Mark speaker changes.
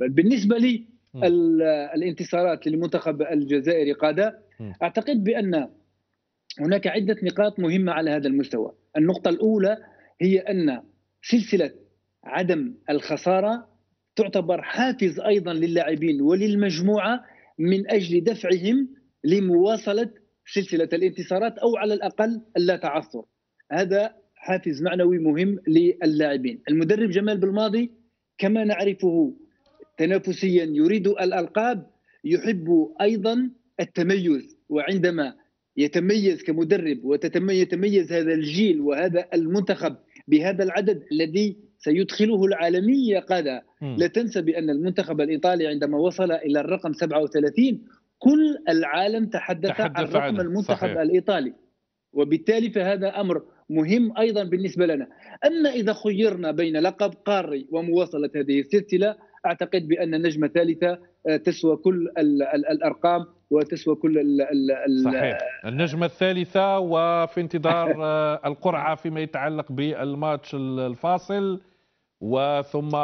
Speaker 1: بالنسبه لي الانتصارات للمنتخب الجزائري قاده اعتقد بان هناك عده نقاط مهمه على هذا المستوى النقطه الاولى هي ان سلسله عدم الخساره تعتبر حافز ايضا للاعبين وللمجموعه من اجل دفعهم لمواصله سلسله الانتصارات او على الاقل اللا تعثر هذا حافز معنوي مهم للاعبين المدرب جمال بالماضي كما نعرفه تنافسيا يريد الالقاب يحب ايضا التميز وعندما يتميز كمدرب وتتميز هذا الجيل وهذا المنتخب بهذا العدد الذي سيدخله العالمية يا قادة لا تنسى بأن المنتخب الإيطالي عندما وصل إلى الرقم 37 كل العالم تحدث, تحدث عن رقم المنتخب صحيح. الإيطالي وبالتالي فهذا أمر مهم أيضا بالنسبة لنا أما إذا خيرنا بين لقب قاري ومواصلة هذه السلسلة اعتقد بان نجمه ثالثه آه، تسوى كل الارقام وتسوى كل الـ الـ ال صحيح
Speaker 2: النجمه الثالثه وفي انتظار آه، القرعه فيما يتعلق بالماتش الفاصل وثم